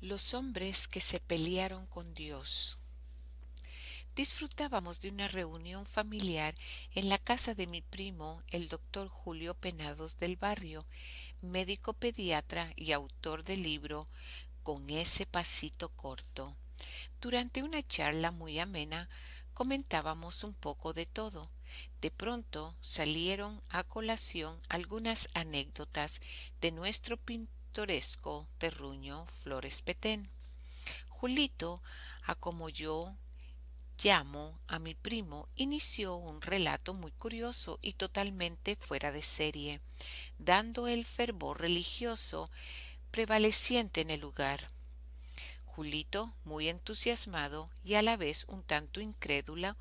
los hombres que se pelearon con Dios. Disfrutábamos de una reunión familiar en la casa de mi primo, el doctor Julio Penados del Barrio, médico pediatra y autor del libro Con ese pasito corto. Durante una charla muy amena comentábamos un poco de todo. De pronto salieron a colación algunas anécdotas de nuestro pintor terruño Flores Petén. Julito, a como yo llamo a mi primo, inició un relato muy curioso y totalmente fuera de serie, dando el fervor religioso prevaleciente en el lugar. Julito, muy entusiasmado y a la vez un tanto incrédula,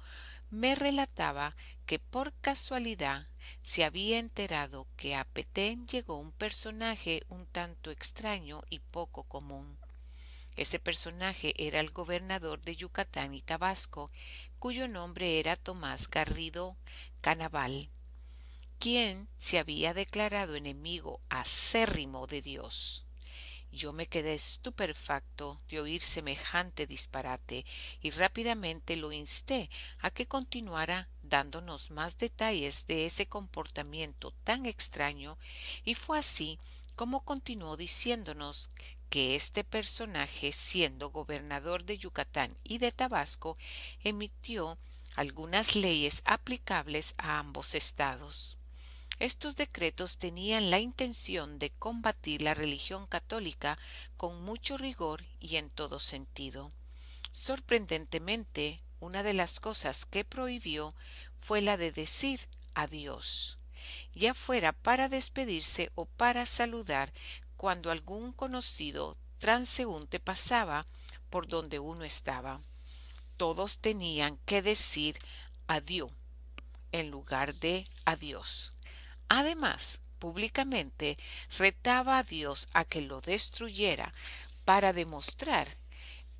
me relataba que por casualidad se había enterado que a Petén llegó un personaje un tanto extraño y poco común. Ese personaje era el gobernador de Yucatán y Tabasco, cuyo nombre era Tomás Garrido Canabal, quien se había declarado enemigo acérrimo de Dios. Yo me quedé estupefacto de oír semejante disparate y rápidamente lo insté a que continuara dándonos más detalles de ese comportamiento tan extraño y fue así como continuó diciéndonos que este personaje, siendo gobernador de Yucatán y de Tabasco, emitió algunas leyes aplicables a ambos estados. Estos decretos tenían la intención de combatir la religión católica con mucho rigor y en todo sentido. Sorprendentemente, una de las cosas que prohibió fue la de decir adiós, ya fuera para despedirse o para saludar cuando algún conocido transeúnte pasaba por donde uno estaba. Todos tenían que decir adiós en lugar de adiós. Además, públicamente retaba a Dios a que lo destruyera para demostrar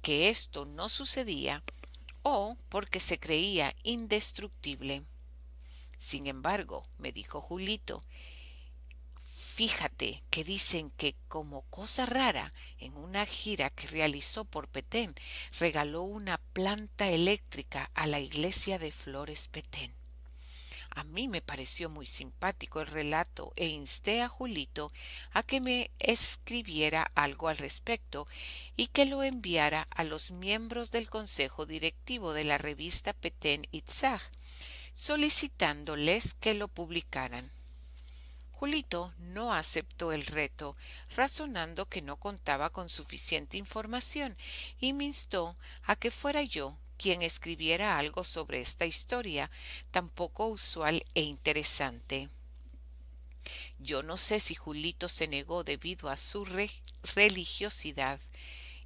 que esto no sucedía o porque se creía indestructible. Sin embargo, me dijo Julito, fíjate que dicen que como cosa rara, en una gira que realizó por Petén, regaló una planta eléctrica a la iglesia de Flores Petén. A mí me pareció muy simpático el relato e insté a Julito a que me escribiera algo al respecto y que lo enviara a los miembros del consejo directivo de la revista Petén Itzag, solicitándoles que lo publicaran. Julito no aceptó el reto, razonando que no contaba con suficiente información, y me instó a que fuera yo quien escribiera algo sobre esta historia tan poco usual e interesante. Yo no sé si Julito se negó debido a su religiosidad,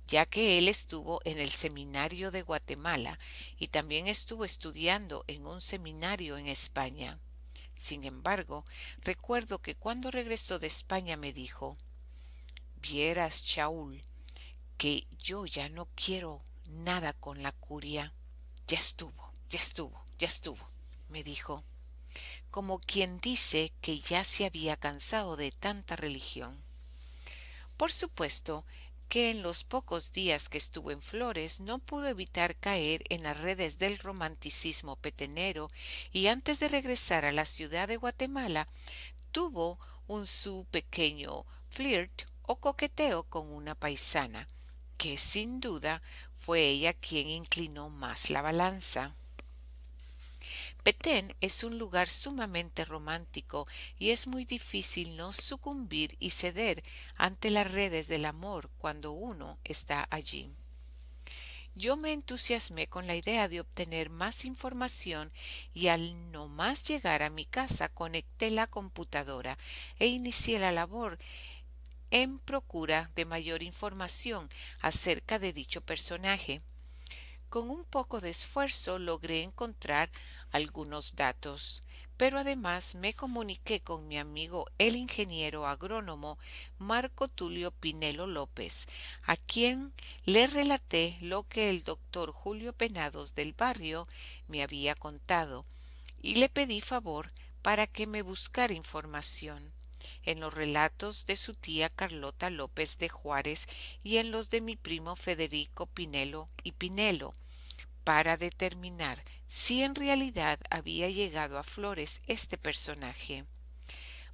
ya que él estuvo en el seminario de Guatemala y también estuvo estudiando en un seminario en España. Sin embargo, recuerdo que cuando regresó de España me dijo Vieras, Chaul, que yo ya no quiero Nada con la curia. Ya estuvo, ya estuvo, ya estuvo, me dijo, como quien dice que ya se había cansado de tanta religión. Por supuesto que en los pocos días que estuvo en Flores no pudo evitar caer en las redes del romanticismo petenero y antes de regresar a la ciudad de Guatemala tuvo un su pequeño flirt o coqueteo con una paisana, que sin duda fue ella quien inclinó más la balanza. Petén es un lugar sumamente romántico y es muy difícil no sucumbir y ceder ante las redes del amor cuando uno está allí. Yo me entusiasmé con la idea de obtener más información y al no más llegar a mi casa conecté la computadora e inicié la labor en procura de mayor información acerca de dicho personaje. Con un poco de esfuerzo logré encontrar algunos datos, pero además me comuniqué con mi amigo el ingeniero agrónomo Marco Tulio Pinelo López, a quien le relaté lo que el doctor Julio Penados del barrio me había contado, y le pedí favor para que me buscara información en los relatos de su tía Carlota López de Juárez y en los de mi primo Federico Pinelo y Pinelo, para determinar si en realidad había llegado a Flores este personaje.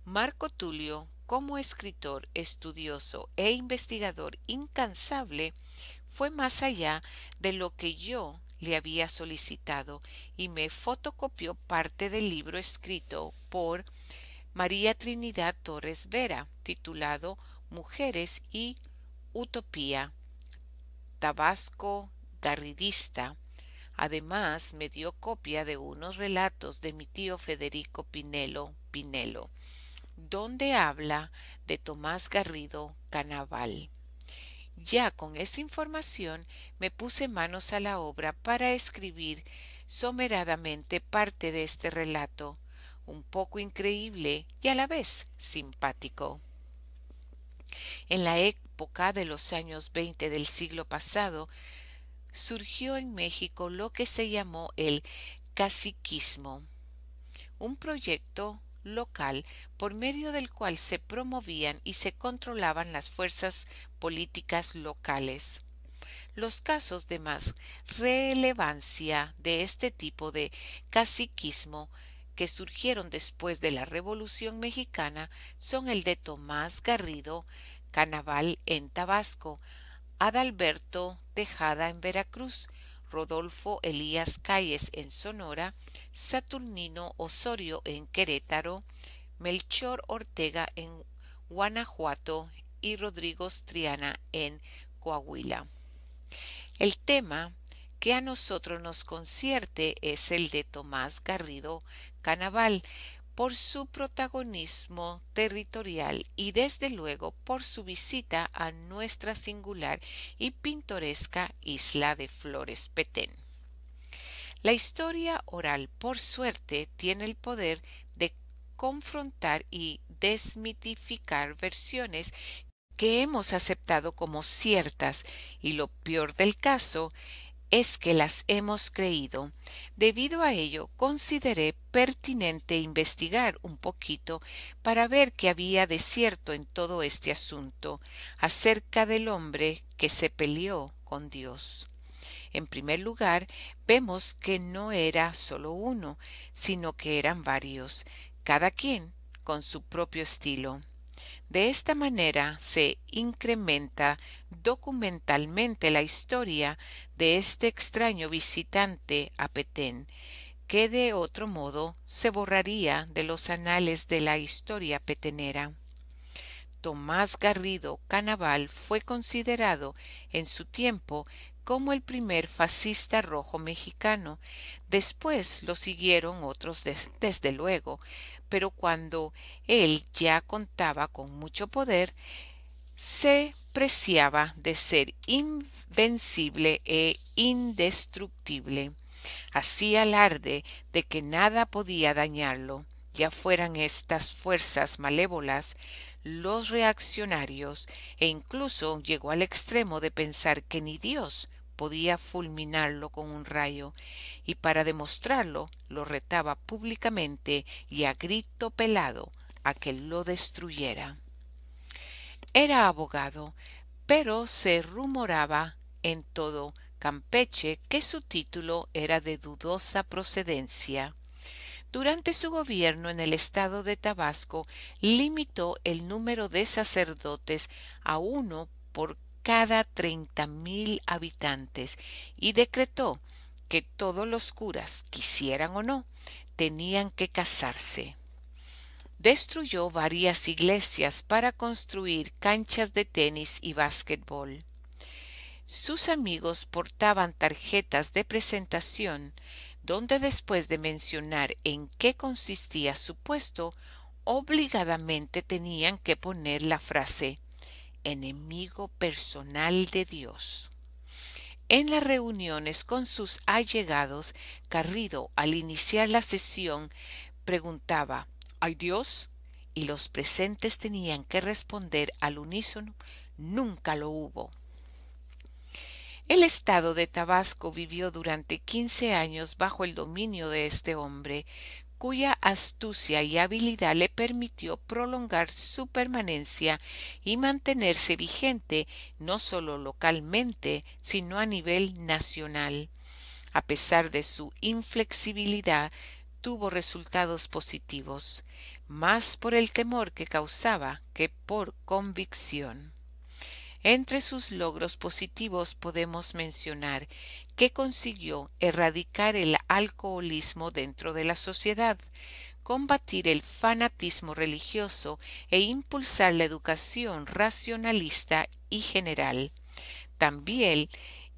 Marco Tulio, como escritor, estudioso e investigador incansable, fue más allá de lo que yo le había solicitado y me fotocopió parte del libro escrito por María Trinidad Torres Vera, titulado Mujeres y Utopía, Tabasco Garridista. Además, me dio copia de unos relatos de mi tío Federico Pinelo Pinelo, donde habla de Tomás Garrido Canaval. Ya con esa información me puse manos a la obra para escribir someradamente parte de este relato un poco increíble y a la vez simpático. En la época de los años 20 del siglo pasado, surgió en México lo que se llamó el caciquismo, un proyecto local por medio del cual se promovían y se controlaban las fuerzas políticas locales. Los casos de más relevancia de este tipo de caciquismo que surgieron después de la Revolución Mexicana son el de Tomás Garrido Canaval en Tabasco, Adalberto Tejada en Veracruz, Rodolfo Elías Calles en Sonora, Saturnino Osorio en Querétaro, Melchor Ortega en Guanajuato y Rodrigo Triana en Coahuila. El tema que a nosotros nos concierte es el de Tomás Garrido Canaval por su protagonismo territorial y desde luego por su visita a nuestra singular y pintoresca isla de Flores Petén. La historia oral, por suerte, tiene el poder de confrontar y desmitificar versiones que hemos aceptado como ciertas y lo peor del caso es que las hemos creído. Debido a ello, consideré pertinente investigar un poquito para ver qué había de cierto en todo este asunto acerca del hombre que se peleó con Dios. En primer lugar, vemos que no era solo uno, sino que eran varios, cada quien con su propio estilo. De esta manera se incrementa documentalmente la historia de este extraño visitante a Petén, que de otro modo se borraría de los anales de la historia petenera. Tomás Garrido Canaval fue considerado en su tiempo como el primer fascista rojo mexicano. Después lo siguieron otros desde luego, pero cuando él ya contaba con mucho poder, se preciaba de ser invencible e indestructible. Hacía alarde de que nada podía dañarlo, ya fueran estas fuerzas malévolas, los reaccionarios, e incluso llegó al extremo de pensar que ni Dios podía fulminarlo con un rayo, y para demostrarlo lo retaba públicamente y a grito pelado a que lo destruyera. Era abogado, pero se rumoraba en todo Campeche que su título era de dudosa procedencia. Durante su gobierno en el estado de Tabasco limitó el número de sacerdotes a uno por cada treinta mil habitantes y decretó que todos los curas, quisieran o no, tenían que casarse. Destruyó varias iglesias para construir canchas de tenis y básquetbol. Sus amigos portaban tarjetas de presentación donde después de mencionar en qué consistía su puesto, obligadamente tenían que poner la frase enemigo personal de Dios. En las reuniones con sus allegados, Carrido, al iniciar la sesión, preguntaba ¿Hay Dios? y los presentes tenían que responder al unísono Nunca lo hubo. El estado de Tabasco vivió durante quince años bajo el dominio de este hombre, cuya astucia y habilidad le permitió prolongar su permanencia y mantenerse vigente no sólo localmente, sino a nivel nacional. A pesar de su inflexibilidad, tuvo resultados positivos, más por el temor que causaba que por convicción. Entre sus logros positivos podemos mencionar que consiguió erradicar el alcoholismo dentro de la sociedad, combatir el fanatismo religioso e impulsar la educación racionalista y general. También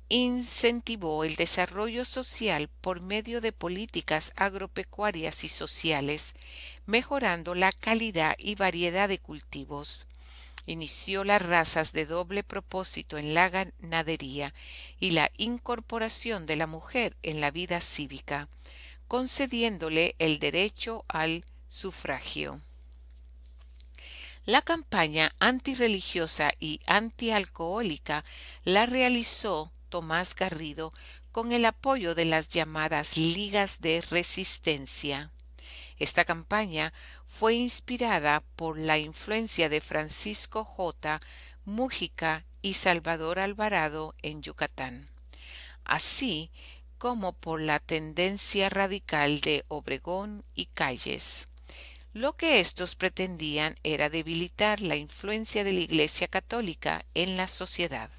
incentivó el desarrollo social por medio de políticas agropecuarias y sociales, mejorando la calidad y variedad de cultivos inició las razas de doble propósito en la ganadería y la incorporación de la mujer en la vida cívica, concediéndole el derecho al sufragio. La campaña antirreligiosa y antialcohólica la realizó Tomás Garrido con el apoyo de las llamadas Ligas de Resistencia. Esta campaña fue inspirada por la influencia de Francisco J. Mújica y Salvador Alvarado en Yucatán, así como por la tendencia radical de Obregón y Calles. Lo que estos pretendían era debilitar la influencia de la Iglesia católica en la sociedad.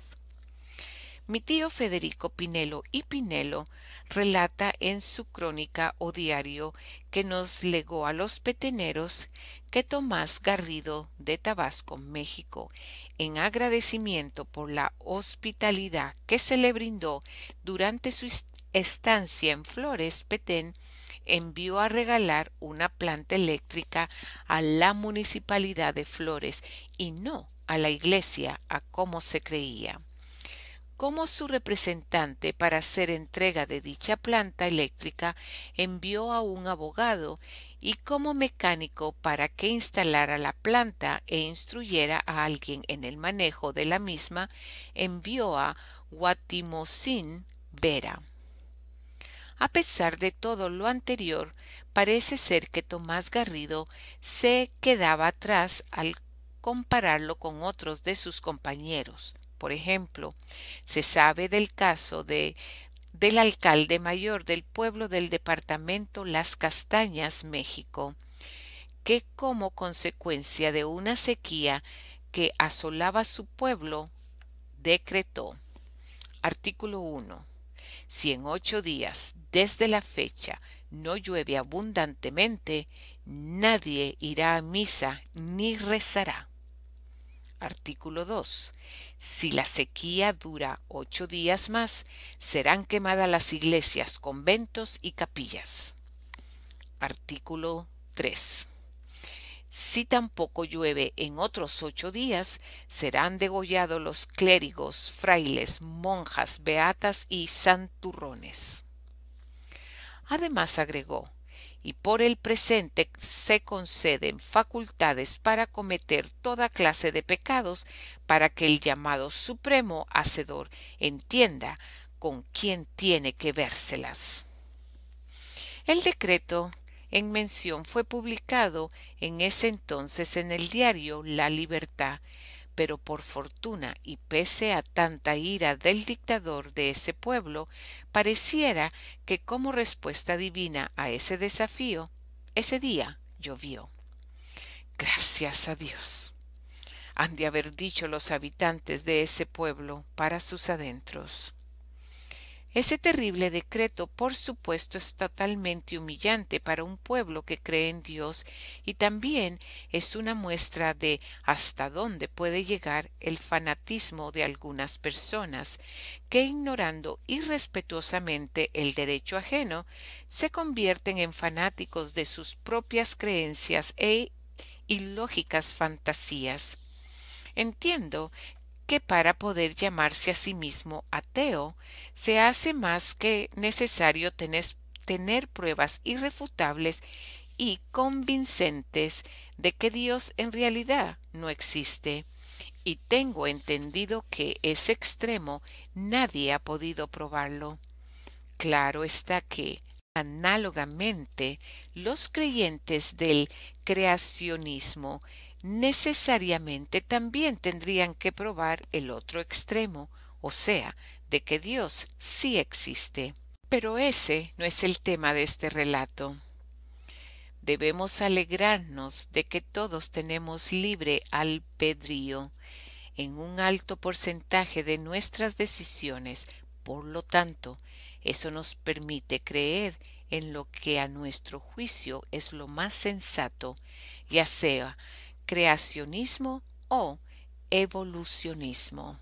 Mi tío Federico Pinelo y Pinelo relata en su crónica o diario que nos legó a los peteneros que Tomás Garrido de Tabasco, México, en agradecimiento por la hospitalidad que se le brindó durante su estancia en Flores, Petén, envió a regalar una planta eléctrica a la municipalidad de Flores y no a la iglesia, a como se creía como su representante para hacer entrega de dicha planta eléctrica, envió a un abogado y como mecánico para que instalara la planta e instruyera a alguien en el manejo de la misma, envió a Guatimosín Vera. A pesar de todo lo anterior, parece ser que Tomás Garrido se quedaba atrás al compararlo con otros de sus compañeros, por ejemplo, se sabe del caso de del alcalde mayor del pueblo del departamento Las Castañas, México, que como consecuencia de una sequía que asolaba su pueblo, decretó. Artículo 1. Si en ocho días desde la fecha no llueve abundantemente, nadie irá a misa ni rezará. Artículo 2. Si la sequía dura ocho días más, serán quemadas las iglesias, conventos y capillas. Artículo 3. Si tampoco llueve en otros ocho días, serán degollados los clérigos, frailes, monjas, beatas y santurrones. Además agregó, y por el presente se conceden facultades para cometer toda clase de pecados para que el llamado Supremo Hacedor entienda con quién tiene que vérselas. El decreto en mención fue publicado en ese entonces en el diario La Libertad, pero por fortuna y pese a tanta ira del dictador de ese pueblo, pareciera que como respuesta divina a ese desafío, ese día llovió. Gracias a Dios. Han de haber dicho los habitantes de ese pueblo para sus adentros. Ese terrible decreto, por supuesto, es totalmente humillante para un pueblo que cree en Dios y también es una muestra de hasta dónde puede llegar el fanatismo de algunas personas que, ignorando irrespetuosamente el derecho ajeno, se convierten en fanáticos de sus propias creencias e ilógicas fantasías. Entiendo que para poder llamarse a sí mismo ateo, se hace más que necesario tener, tener pruebas irrefutables y convincentes de que Dios en realidad no existe. Y tengo entendido que ese extremo nadie ha podido probarlo. Claro está que, análogamente, los creyentes del creacionismo necesariamente también tendrían que probar el otro extremo, o sea, de que Dios sí existe. Pero ese no es el tema de este relato. Debemos alegrarnos de que todos tenemos libre albedrío en un alto porcentaje de nuestras decisiones. Por lo tanto, eso nos permite creer en lo que a nuestro juicio es lo más sensato, ya sea creacionismo o evolucionismo.